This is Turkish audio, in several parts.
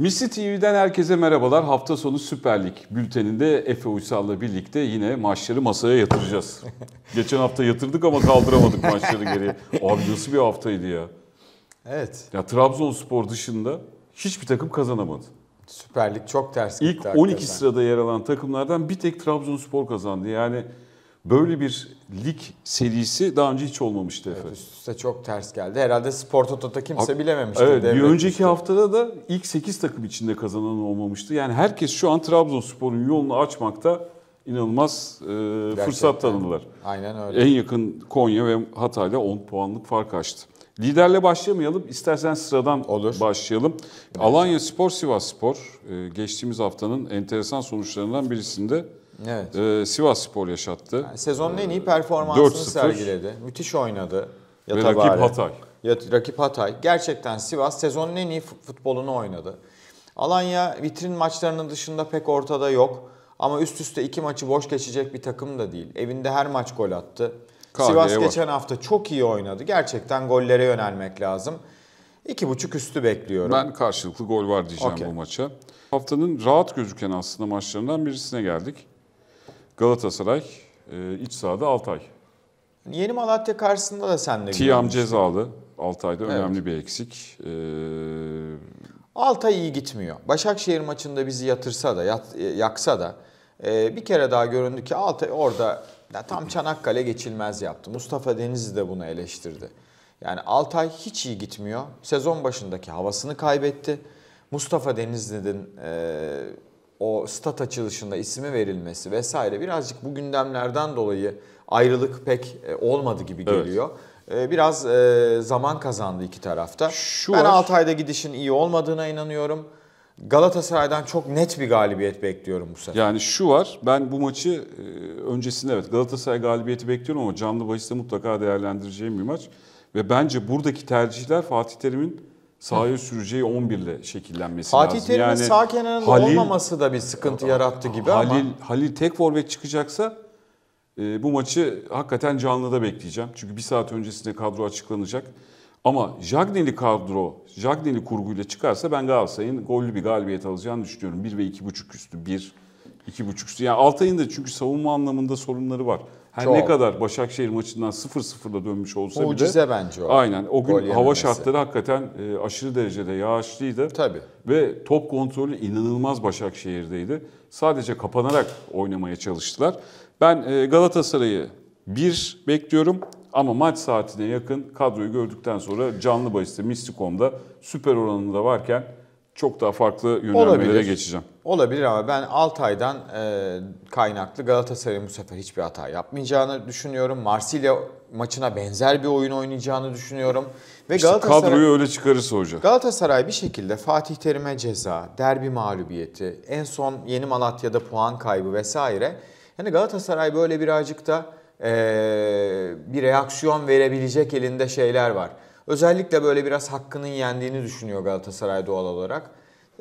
Misli TV'den herkese merhabalar. Hafta sonu Süper Lig bülteninde Efe Uysal'la birlikte yine maçları masaya yatıracağız. Geçen hafta yatırdık ama kaldıramadık maçları geriye. Abi nasıl bir haftaydı ya? Evet. Ya Trabzonspor dışında hiçbir takım kazanamadı. Süper Lig çok ters gitti. İlk 12 hakikaten. sırada yer alan takımlardan bir tek Trabzonspor kazandı. Yani Böyle bir lig serisi daha önce hiç olmamıştı Efe. Evet, üst çok ters geldi. Herhalde Spor Toto'da kimse Ak- bilememişti. Evet, bir önceki üstü. haftada da ilk 8 takım içinde kazanan olmamıştı. Yani herkes şu an Trabzonspor'un yolunu açmakta inanılmaz e, fırsat tanıdılar. Aynen öyle. En yakın Konya ve Hatay'la 10 puanlık fark açtı. Liderle başlamayalım. İstersen sıradan Olur. başlayalım. Evet. Alanya Spor, Sivas Spor e, geçtiğimiz haftanın enteresan sonuçlarından birisinde evet. Ee, Sivas Spor yaşattı. Yani sezonun en iyi performansını sergiledi. Müthiş oynadı. Yatabari. Ve rakip Hatay. Ya, rakip Hatay. Gerçekten Sivas sezonun en iyi futbolunu oynadı. Alanya vitrin maçlarının dışında pek ortada yok. Ama üst üste iki maçı boş geçecek bir takım da değil. Evinde her maç gol attı. Kahveye Sivas var. geçen hafta çok iyi oynadı. Gerçekten gollere yönelmek lazım. İki buçuk üstü bekliyorum. Ben karşılıklı gol var diyeceğim okay. bu maça. Haftanın rahat gözüken aslında maçlarından birisine geldik. Galatasaray e, iç sahada Altay. Hani Yeni Malatya karşısında da sen senle Tiam cezalı. Altay'da evet. önemli bir eksik. Ee... Altay iyi gitmiyor. Başakşehir maçında bizi yatırsa da, yat, e, yaksa da e, bir kere daha göründü ki Altay orada ya tam Çanakkale geçilmez yaptı. Mustafa Denizli de bunu eleştirdi. Yani Altay hiç iyi gitmiyor. Sezon başındaki havasını kaybetti. Mustafa Denizli'nin e, o stat açılışında ismi verilmesi vesaire birazcık bu gündemlerden dolayı ayrılık pek e, olmadı gibi geliyor. Evet biraz e, zaman kazandı iki tarafta. Şu ben var. Altay'da gidişin iyi olmadığına inanıyorum. Galatasaray'dan çok net bir galibiyet bekliyorum bu sefer. Yani şu var, ben bu maçı e, öncesinde evet Galatasaray galibiyeti bekliyorum ama canlı bahiste mutlaka değerlendireceğim bir maç. Ve bence buradaki tercihler Fatih Terim'in sahaya süreceği 11 ile şekillenmesi Fatih lazım. Fatih Terim'in yani sağ kenarında Halil, olmaması da bir sıkıntı yarattı gibi Halil, ama. Halil tek forvet çıkacaksa e, bu maçı hakikaten canlıda bekleyeceğim. Çünkü bir saat öncesinde kadro açıklanacak. Ama Jagneli kadro, Jagneli kurguyla çıkarsa ben Galatasaray'ın gollü bir galibiyet alacağını düşünüyorum. 1 ve 2,5 üstü 1, 2,5 üstü. Yani Altay'ın da çünkü savunma anlamında sorunları var. Her Çok. ne kadar Başakşehir maçından 0-0'da dönmüş olsa Mucize bile. bence o. Aynen. O gün hava şartları hakikaten e, aşırı derecede yağışlıydı. Tabii. Ve top kontrolü inanılmaz Başakşehir'deydi. Sadece kapanarak oynamaya çalıştılar. Ben e, Galatasaray'ı 1 bekliyorum. Ama maç saatine yakın kadroyu gördükten sonra canlı bahiste Mistikom'da süper oranında varken çok daha farklı yönelmelere Olabilir. geçeceğim. Olabilir ama ben Altay'dan e, kaynaklı Galatasaray'ın bu sefer hiçbir hata yapmayacağını düşünüyorum. Marsilya maçına benzer bir oyun oynayacağını düşünüyorum. Ve işte Galatasaray, kadroyu öyle çıkarırsa hocam. Galatasaray bir şekilde Fatih Terim'e ceza, derbi mağlubiyeti, en son yeni Malatya'da puan kaybı vesaire. Yani Galatasaray böyle birazcık da e, bir reaksiyon verebilecek elinde şeyler var. Özellikle böyle biraz hakkının yendiğini düşünüyor Galatasaray doğal olarak.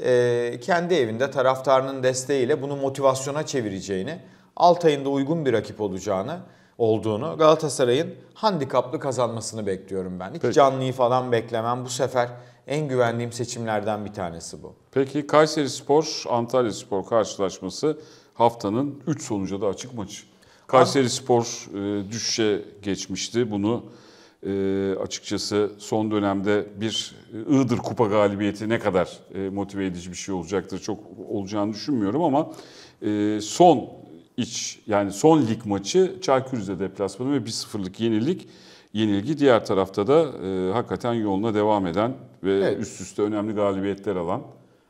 Ee, kendi evinde taraftarının desteğiyle bunu motivasyona çevireceğini, alt ayında uygun bir rakip olacağını, olduğunu Galatasaray'ın handikaplı kazanmasını bekliyorum ben. Hiç Peki. canlıyı falan beklemem. Bu sefer en güvendiğim seçimlerden bir tanesi bu. Peki Kayseri Spor, Antalya Spor karşılaşması haftanın 3 sonucu da açık maç. Kayseri Spor e, düşüşe geçmişti. Bunu e, açıkçası son dönemde bir e, Iğdır Kupa galibiyeti ne kadar e, motive edici bir şey olacaktır çok olacağını düşünmüyorum ama e, son iç yani son lig maçı Çaykur deplasmanı ve 1-0'lık yenilik yenilgi diğer tarafta da e, hakikaten yoluna devam eden ve evet. üst üste önemli galibiyetler alan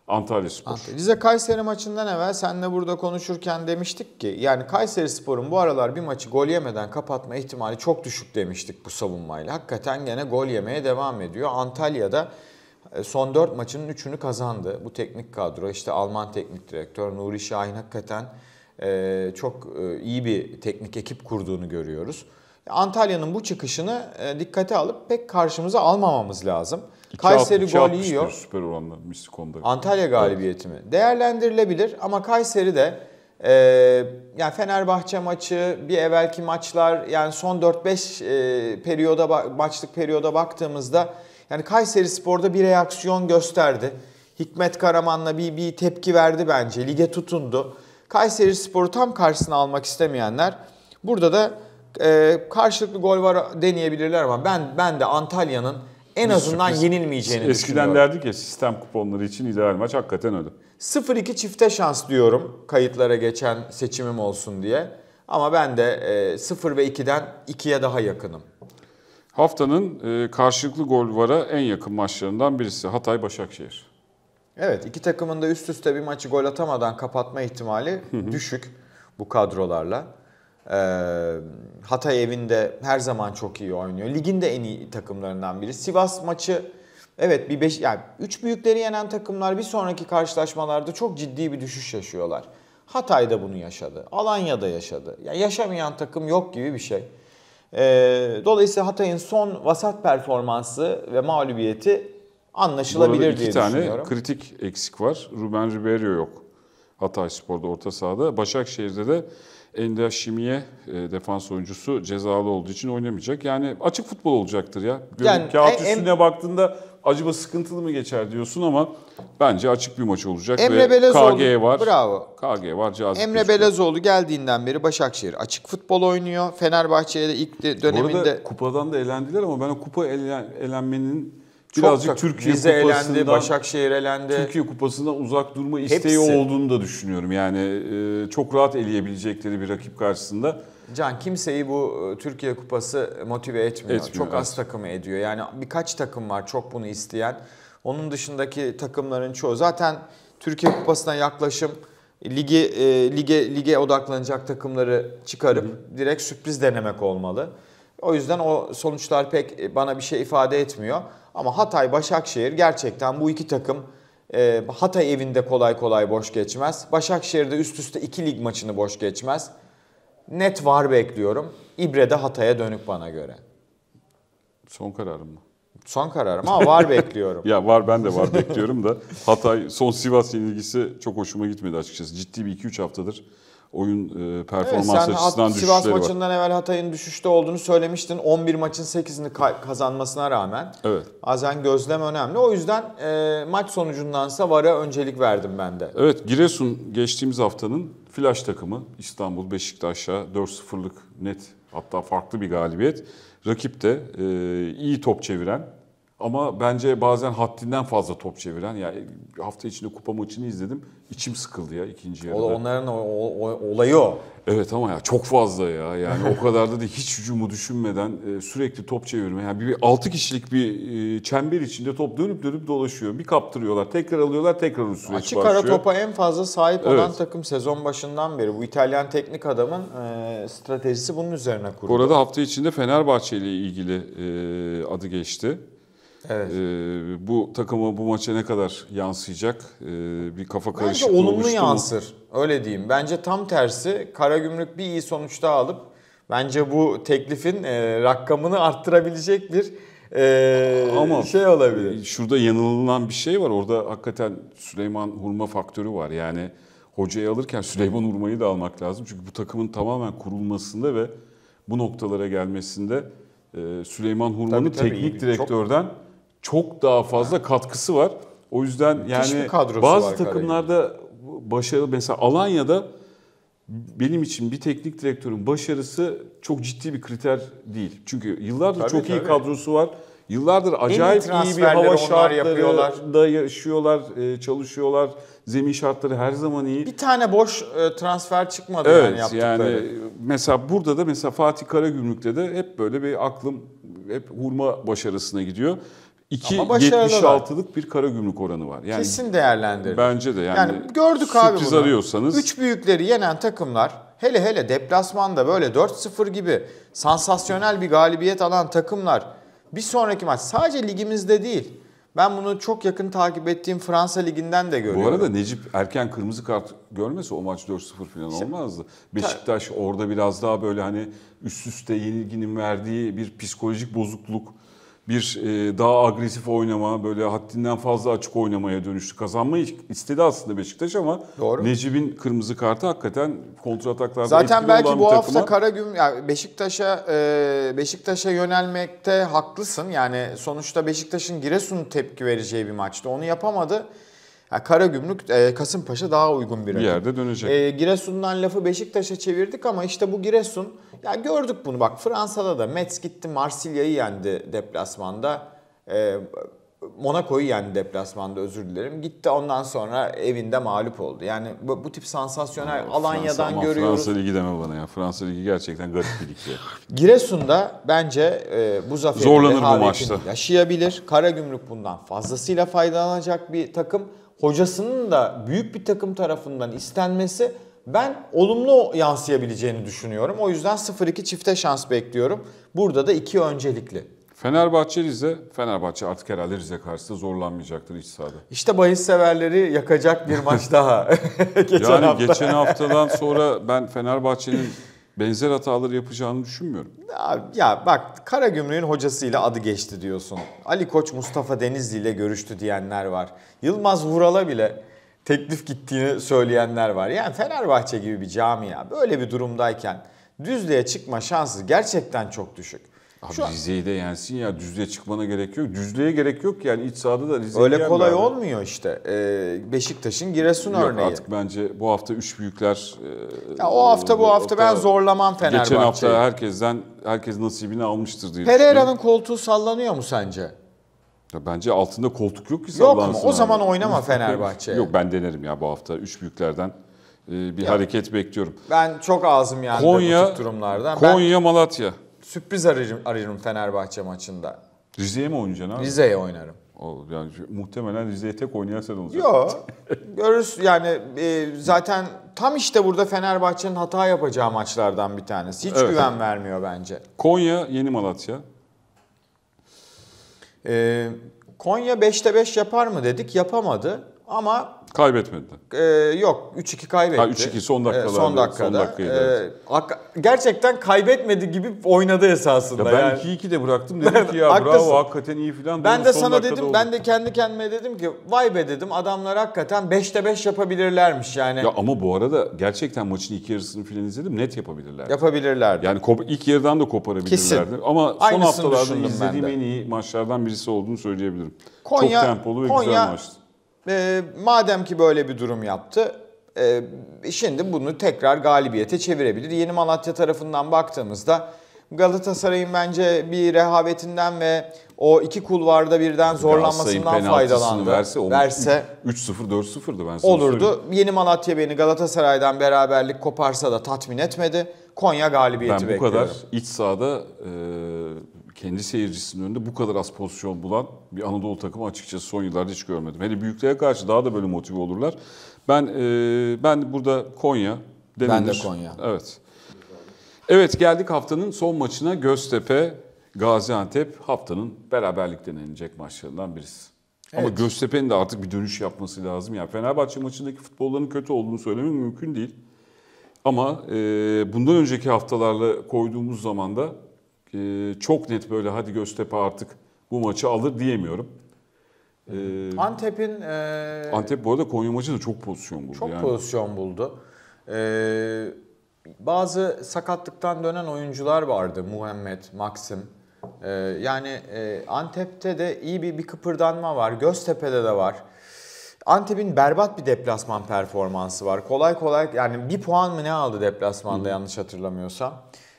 Antalya Spor. Antalya. Rize Kayseri maçından evvel seninle burada konuşurken demiştik ki yani Kayseri Spor'un bu aralar bir maçı gol yemeden kapatma ihtimali çok düşük demiştik bu savunmayla. Hakikaten gene gol yemeye devam ediyor. Antalya'da e, son 4 maçının 3'ünü kazandı bu teknik kadro. İşte Alman teknik direktör Nuri Şahin hakikaten e, çok e, iyi bir teknik ekip kurduğunu görüyoruz. Antalya'nın bu çıkışını dikkate alıp pek karşımıza almamamız lazım. Kayseri iki gol yiyor. Süper oranlar Mistikon'da. Antalya galibiyeti evet. mi? Değerlendirilebilir ama Kayseri de e, yani Fenerbahçe maçı, bir evvelki maçlar yani son 4-5 e, periyoda maçlık periyoda baktığımızda yani Kayseri Spor'da bir reaksiyon gösterdi. Hikmet Karaman'la bir, bir tepki verdi bence. Lige tutundu. Kayseri Spor'u tam karşısına almak istemeyenler burada da e, karşılıklı gol var deneyebilirler ama ben ben de Antalya'nın en azından yenilmeyeceğini Eskiden düşünüyorum. Eskiden derdik ya sistem kuponları için ideal maç hakikaten öyle. 0-2 çifte şans diyorum kayıtlara geçen seçimim olsun diye. Ama ben de 0 e, ve 2'den 2'ye daha yakınım. Haftanın e, karşılıklı gol vara en yakın maçlarından birisi Hatay-Başakşehir. Evet iki takımın da üst üste bir maçı gol atamadan kapatma ihtimali düşük bu kadrolarla. Hatay evinde her zaman çok iyi oynuyor. Ligin de en iyi takımlarından biri. Sivas maçı evet bir beş, yani üç büyükleri yenen takımlar bir sonraki karşılaşmalarda çok ciddi bir düşüş yaşıyorlar. Hatay da bunu yaşadı. Alanya'da yaşadı. Ya yaşamayan takım yok gibi bir şey. dolayısıyla Hatay'ın son vasat performansı ve mağlubiyeti anlaşılabilir diye düşünüyorum. iki tane kritik eksik var. Ruben Ribeiro yok. Hatay Spor'da orta sahada. Başakşehir'de de Enda Şimiye e, defans oyuncusu cezalı olduğu için oynamayacak. Yani açık futbol olacaktır ya. yani, kağıt en, üstüne en, baktığında acaba sıkıntılı mı geçer diyorsun ama bence açık bir maç olacak. Emre Ve Belezoğlu. KG var. Bravo. KG var. Cazip Emre Beşiktaş. Belezoğlu geldiğinden beri Başakşehir açık futbol oynuyor. Fenerbahçe'ye de ilk döneminde... Bu arada kupadan da elendiler ama ben o kupa elen, elenmenin birazcık çok, Türkiye Rize Kupası'ndan Başakşehir elendi. Türkiye Kupası'ndan uzak durma isteği Hepsi. olduğunu da düşünüyorum. Yani e, çok rahat eleyebilecekleri bir rakip karşısında. Can kimseyi bu e, Türkiye Kupası motive etmiyor. etmiyor çok evet. az takımı ediyor. Yani birkaç takım var çok bunu isteyen. Onun dışındaki takımların çoğu zaten Türkiye Kupası'na yaklaşım lige lige lige odaklanacak takımları çıkarıp hı hı. direkt sürpriz denemek olmalı. O yüzden o sonuçlar pek e, bana bir şey ifade etmiyor. Ama Hatay, Başakşehir gerçekten bu iki takım e, Hatay evinde kolay kolay boş geçmez. Başakşehir'de üst üste iki lig maçını boş geçmez. Net var bekliyorum. İbre de Hatay'a dönük bana göre. Son kararım mı? Son kararım ama var bekliyorum. ya var ben de var bekliyorum da Hatay son Sivas ilgisi çok hoşuma gitmedi açıkçası. Ciddi bir 2-3 haftadır oyun e, performans evet, açısından düşüşleri Sivas var. Sivas maçından evvel Hatay'ın düşüşte olduğunu söylemiştin. 11 maçın 8'ini ka- kazanmasına rağmen. Evet. Bazen gözlem önemli. O yüzden e, maç sonucundansa VAR'a öncelik verdim ben de. Evet Giresun geçtiğimiz haftanın flash takımı İstanbul Beşiktaş'a 4-0'lık net hatta farklı bir galibiyet. Rakip de e, iyi top çeviren ama bence bazen haddinden fazla top çeviren yani hafta içinde kupa maçını izledim. İçim sıkıldı ya ikinci yarıda. O onların o, o, olayı o. Evet ama ya çok fazla ya. Yani o kadar da değil hiç hücumu düşünmeden e, sürekli top çevirme. Yani bir, bir 6 kişilik bir e, çember içinde top dönüp dönüp dolaşıyor. Bir kaptırıyorlar, tekrar alıyorlar, tekrar o süreç başlıyor. Açık ara topa en fazla sahip evet. olan takım sezon başından beri. Bu İtalyan teknik adamın e, stratejisi bunun üzerine kuruldu. Bu arada hafta içinde Fenerbahçe ile ilgili e, adı geçti. Evet. Ee, bu takıma bu maça ne kadar yansıyacak? Ee, bir kafa karışıklığı Bence olumlu yansır. Mu? Öyle diyeyim. Bence tam tersi Karagümrük bir iyi sonuç sonuçta alıp bence bu teklifin e, rakamını arttırabilecek bir e, Ama şey olabilir. Şurada yanılılan bir şey var. Orada hakikaten Süleyman Hurma faktörü var. Yani hocayı alırken Süleyman Hurma'yı da almak lazım. Çünkü bu takımın tamamen kurulmasında ve bu noktalara gelmesinde e, Süleyman Hurma'nın teknik direktörden çok çok daha fazla katkısı var. O yüzden Müthiş yani bazı takımlarda başarılı mesela Alanya'da benim için bir teknik direktörün başarısı çok ciddi bir kriter değil. Çünkü yıllardır tabii, çok tabii. iyi kadrosu var. Yıllardır acayip iyi, iyi bir hava şartlarında yaşıyorlar, e, çalışıyorlar. Zemin şartları her zaman iyi. Bir tane boş e, transfer çıkmadı evet, yani yaptıkları. Yani mesela burada da mesela Fatih Karagümrük'te de hep böyle bir aklım hep hurma başarısına gidiyor. 2.76'lık bir kara gümrük oranı var. Yani Kesin değerlendirilir. Bence de yani. Yani gördük abi bunu. Sürpriz arıyorsanız. Üç büyükleri yenen takımlar hele hele deplasmanda böyle 4-0 gibi sansasyonel bir galibiyet alan takımlar bir sonraki maç sadece ligimizde değil. Ben bunu çok yakın takip ettiğim Fransa Ligi'nden de görüyorum. Bu arada Necip erken kırmızı kart görmese o maç 4-0 falan olmazdı. Beşiktaş orada biraz daha böyle hani üst üste yenilginin verdiği bir psikolojik bozukluk bir e, daha agresif oynama, böyle haddinden fazla açık oynamaya dönüştü. Kazanmayı istedi aslında Beşiktaş ama Doğru. Necip'in kırmızı kartı hakikaten kontra ataklarda Zaten belki bu takıma... hafta Karagüm yani Beşiktaş'a e, Beşiktaş'a yönelmekte haklısın. Yani sonuçta Beşiktaş'ın Giresun'u tepki vereceği bir maçtı. Onu yapamadı. Yani Karagümrük e, Kasımpaşa daha uygun bir rakip. Bir yerde dönecek. E, Giresun'dan lafı Beşiktaş'a çevirdik ama işte bu Giresun ya gördük bunu bak Fransa'da da Metz gitti Marsilya'yı yendi deplasmanda. E, Monaco'yu yendi deplasmanda özür dilerim. Gitti ondan sonra evinde mağlup oldu. Yani bu, bu tip sansasyonel ama Alanya'dan Fransa, görüyoruz. Fransa Ligi deme bana ya. Fransa Ligi gerçekten garip bir lig Giresun'da bence e, bu zaferin Zorlanır bu maçta. yaşayabilir. Karagümrük bundan fazlasıyla faydalanacak bir takım hocasının da büyük bir takım tarafından istenmesi ben olumlu yansıyabileceğini düşünüyorum. O yüzden 0-2 çifte şans bekliyorum. Burada da iki öncelikli. Fenerbahçe Rize, Fenerbahçe artık herhalde Rize karşısında zorlanmayacaktır iç sahada. İşte bahis severleri yakacak bir maç daha. geçen yani hafta. geçen haftadan sonra ben Fenerbahçe'nin benzer hataları yapacağını düşünmüyorum. Ya, ya bak Karagümrük'ün hocasıyla adı geçti diyorsun. Ali Koç Mustafa Denizli ile görüştü diyenler var. Yılmaz Vural'a bile teklif gittiğini söyleyenler var. Yani Fenerbahçe gibi bir camia böyle bir durumdayken düzlüğe çıkma şansı gerçekten çok düşük. Abi Şu Rize'yi de yensin ya düzlüğe çıkmana gerek yok. Düzlüğe gerek yok yani iç sahada da Rize'yi Öyle kolay abi. olmuyor işte. Ee, Beşiktaş'ın Giresun yok, örneği. Artık bence bu hafta üç büyükler... E, ya o hafta bu hafta, hafta ben zorlamam Fenerbahçe'yi. Geçen hafta herkesten herkes nasibini almıştır diye Pereira'nın koltuğu sallanıyor mu sence? Ya bence altında koltuk yok ki sallansın. Yok mu? O zaman abi. oynama Fenerbahçe'ye. Yok ben denerim ya bu hafta üç büyüklerden e, bir ya, hareket bekliyorum. Ben çok ağzım yandı Konya, bu durumlardan. Konya, ben... Malatya sürpriz ararım, ararım Fenerbahçe maçında. Rize'ye mi oynayacaksın abi? Rize'ye oynarım. O, yani muhtemelen Rize'ye tek oynayan sen olacaksın. Yok. Görürüz yani e, zaten tam işte burada Fenerbahçe'nin hata yapacağı maçlardan bir tanesi. Hiç evet. güven vermiyor bence. Konya yeni Malatya. E, Konya 5'te 5 yapar mı dedik yapamadı. Ama kaybetmedi. E, yok 3-2 kaybetti. Ha 3-2 son dakikada. E, son dakikada. Son dakikaydı, e, evet. gerçekten kaybetmedi gibi oynadı esasında. Ya ben yani. 2-2 de bıraktım dedim ki ya bravo hakikaten iyi falan. Ben de sana dedim oldu. ben de kendi kendime dedim ki vay be dedim adamlar hakikaten 5'te 5 yapabilirlermiş yani. Ya ama bu arada gerçekten maçın ilk yarısını filan izledim net yapabilirler. Yapabilirlerdi. Yani ilk yarıdan da koparabilirlerdi. Kesin. Ama son Aynısını haftalarda izlediğim en iyi maçlardan birisi olduğunu söyleyebilirim. Konya, Çok tempolu ve Konya, güzel maçtı. E, madem ki böyle bir durum yaptı, e, şimdi bunu tekrar galibiyete çevirebilir. Yeni Malatya tarafından baktığımızda Galatasaray'ın bence bir rehavetinden ve o iki kulvarda birden zorlanmasından faydalandı. verse, onu verse 3-0 4-0'dı ben Olurdu. Söyleyeyim. Yeni Malatya beni Galatasaray'dan beraberlik koparsa da tatmin etmedi. Konya galibiyeti bekliyor. Ben bu bekliyorum. kadar iç sahada e, kendi seyircisinin önünde bu kadar az pozisyon bulan bir Anadolu takımı açıkçası son yıllarda hiç görmedim. Hele büyüklere karşı daha da böyle motive olurlar. Ben e, ben burada Konya denilir. Ben de Konya. Evet. Evet geldik haftanın son maçına Göztepe Gaziantep haftanın beraberlik denilecek maçlarından birisi. Evet. Ama Göztepe'nin de artık bir dönüş yapması lazım. Yani Fenerbahçe maçındaki futbolların kötü olduğunu söylemek mümkün değil. Ama e, bundan önceki haftalarla koyduğumuz zaman da ee, çok net böyle hadi Göztepe artık bu maçı alır diyemiyorum. Ee, Antep'in... E, Antep bu arada Konya maçı da çok pozisyon buldu. Çok yani. pozisyon buldu. Ee, bazı sakatlıktan dönen oyuncular vardı. Muhammed, Maxim. Ee, yani e, Antep'te de iyi bir, bir kıpırdanma var. Göztepe'de de var. Antep'in berbat bir deplasman performansı var. Kolay kolay yani bir puan mı ne aldı deplasmanda Hı. yanlış hatırlamıyorsam.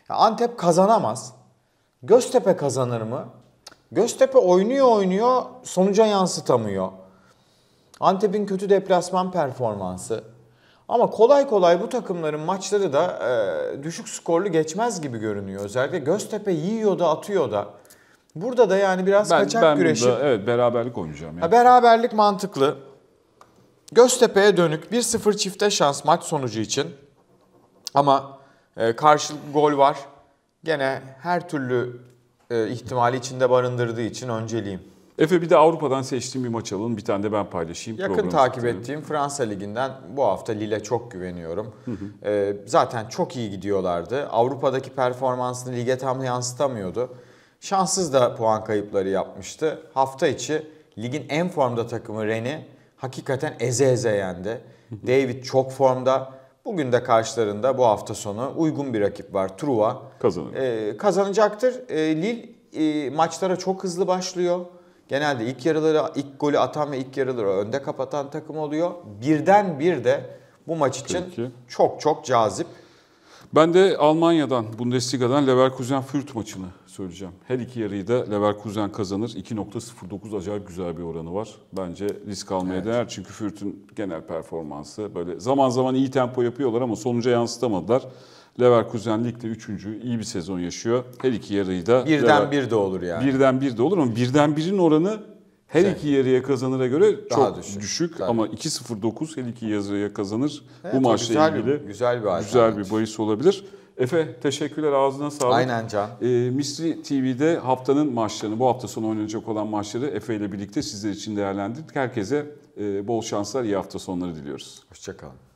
Antep kazanamaz. Göztepe kazanır mı? Göztepe oynuyor oynuyor sonuca yansıtamıyor. Antep'in kötü deplasman performansı. Ama kolay kolay bu takımların maçları da e, düşük skorlu geçmez gibi görünüyor. Özellikle Göztepe yiyor da atıyor da. Burada da yani biraz ben, kaçak ben güreşi. Burada, evet beraberlik oynayacağım. Yani. Beraberlik mantıklı. Göztepe'ye dönük 1-0 çifte şans maç sonucu için. Ama e, karşılıklı gol var gene her türlü e, ihtimali içinde barındırdığı için önceliğim. Efe bir de Avrupa'dan seçtiğim bir maç alın, Bir tane de ben paylaşayım. Yakın takip satayım. ettiğim Fransa Ligi'nden bu hafta Lille çok güveniyorum. Hı e, zaten çok iyi gidiyorlardı. Avrupa'daki performansını lige tam yansıtamıyordu. Şanssız da puan kayıpları yapmıştı. Hafta içi ligin en formda takımı Ren'i hakikaten eze eze yendi. David çok formda. Bugün de karşılarında bu hafta sonu uygun bir rakip var. Truva Kazanır. E, kazanacaktır. E, Lille e, maçlara çok hızlı başlıyor. Genelde ilk yarıları, ilk golü atan ve ilk yarıları önde kapatan takım oluyor. Birden bir de bu maç için Peki. çok çok cazip. Ben de Almanya'dan, Bundesliga'dan Leverkusen-Fürth maçını söyleyeceğim. Her iki yarıyı da Leverkusen kazanır. 2.09 acayip güzel bir oranı var. Bence risk almaya evet. değer. Çünkü Fürth'ün genel performansı böyle zaman zaman iyi tempo yapıyorlar ama sonuca yansıtamadılar. Leverkusen ligde üçüncü, iyi bir sezon yaşıyor. Her iki yarıyı da... Birden Lever... bir de olur yani. Birden bir de olur ama birden birin oranı her Güzel. iki yarıya kazanıra göre Daha çok düşük, düşük tabii. ama 2.09 her iki yarıya kazanır. Evet, Bu maçla güzel ilgili bir, güzel bir güzel bir bahis olabilir. Efe teşekkürler ağzına sağlık. Aynen Can. E, Misri TV'de haftanın maçlarını, bu hafta sonu oynanacak olan maçları Efe ile birlikte sizler için değerlendirdik. Herkese e, bol şanslar, iyi hafta sonları diliyoruz. Hoşçakalın.